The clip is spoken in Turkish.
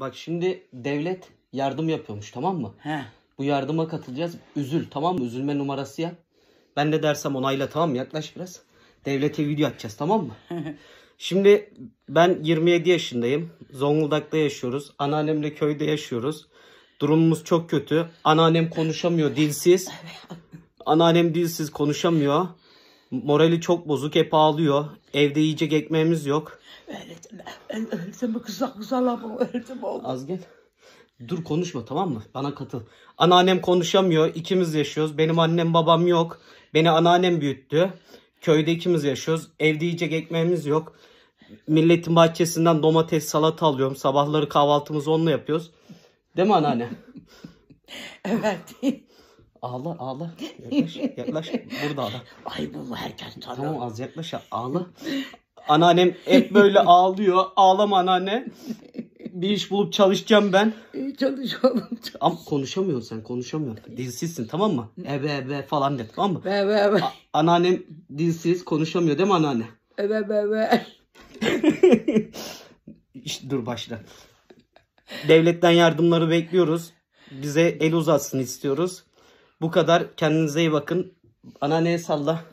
Bak şimdi devlet yardım yapıyormuş tamam mı? He. Bu yardıma katılacağız. Üzül tamam mı? Üzülme numarası ya Ben de dersem onayla tamam mı? Yaklaş biraz. Devlete video atacağız tamam mı? Şimdi ben 27 yaşındayım. Zonguldak'ta yaşıyoruz. Anneannemle köyde yaşıyoruz. Durumumuz çok kötü. Anneannem konuşamıyor dilsiz. Anneannem dilsiz konuşamıyor. Morali çok bozuk. Hep ağlıyor. Evde yiyecek ekmeğimiz yok. Öğretme. Öğretme kızak kızalama. Öğretme oğlum. Az gel. Dur konuşma tamam mı? Bana katıl. Anneannem konuşamıyor. İkimiz yaşıyoruz. Benim annem babam yok. Beni anneannem büyüttü. Köyde ikimiz yaşıyoruz. Evde yiyecek ekmeğimiz yok. Milletin bahçesinden domates salata alıyorum. Sabahları kahvaltımızı onunla yapıyoruz. Değil mi anneanne? evet. Ağla ağla. Yaklaş yaklaş. Burada ağla. Ay bu erken. tanıyor. Tamam az yaklaş ya ağla. Anneannem hep böyle ağlıyor. Ağlama anneanne. Bir iş bulup çalışacağım ben. E, çalış Çalış. Ama konuşamıyorsun sen konuşamıyorsun. Dilsizsin tamam mı? Ebe e, ebe falan de tamam mı? Ebe ebe. Anneannem dilsiz konuşamıyor değil mi anneanne? Ebe ebe. işte, dur başla. Devletten yardımları bekliyoruz. Bize el uzatsın istiyoruz. Bu kadar. Kendinize iyi bakın. Anneanneye salla.